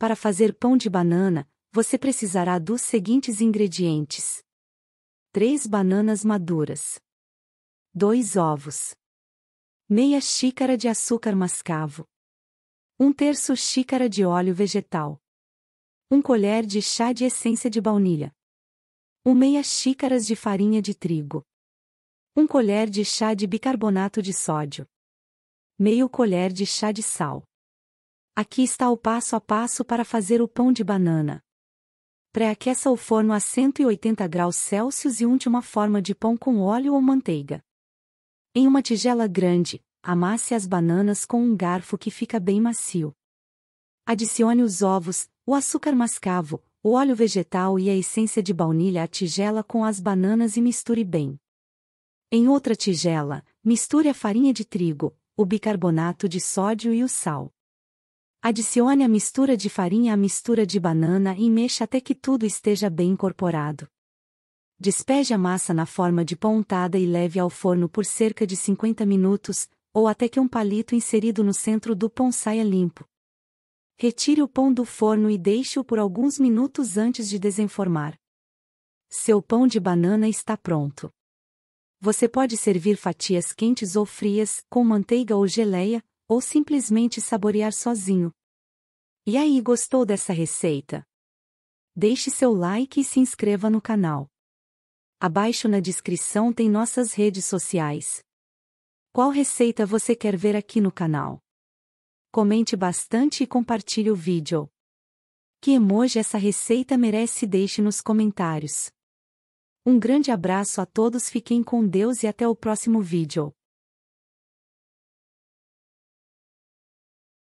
Para fazer pão de banana, você precisará dos seguintes ingredientes: 3 bananas maduras, 2 ovos, meia xícara de açúcar mascavo, 1 terço xícara de óleo vegetal, 1 colher de chá de essência de baunilha, 1 meia xícaras de farinha de trigo, 1 colher de chá de bicarbonato de sódio, meio colher de chá de sal. Aqui está o passo a passo para fazer o pão de banana. Pré-aqueça o forno a 180 graus Celsius e unte uma forma de pão com óleo ou manteiga. Em uma tigela grande, amasse as bananas com um garfo que fica bem macio. Adicione os ovos, o açúcar mascavo, o óleo vegetal e a essência de baunilha à tigela com as bananas e misture bem. Em outra tigela, misture a farinha de trigo, o bicarbonato de sódio e o sal. Adicione a mistura de farinha à mistura de banana e mexa até que tudo esteja bem incorporado. Despeje a massa na forma de pontada e leve ao forno por cerca de 50 minutos, ou até que um palito inserido no centro do pão saia limpo. Retire o pão do forno e deixe-o por alguns minutos antes de desenformar. Seu pão de banana está pronto. Você pode servir fatias quentes ou frias, com manteiga ou geleia, ou simplesmente saborear sozinho. E aí, gostou dessa receita? Deixe seu like e se inscreva no canal. Abaixo na descrição tem nossas redes sociais. Qual receita você quer ver aqui no canal? Comente bastante e compartilhe o vídeo. Que emoji essa receita merece deixe nos comentários. Um grande abraço a todos, fiquem com Deus e até o próximo vídeo.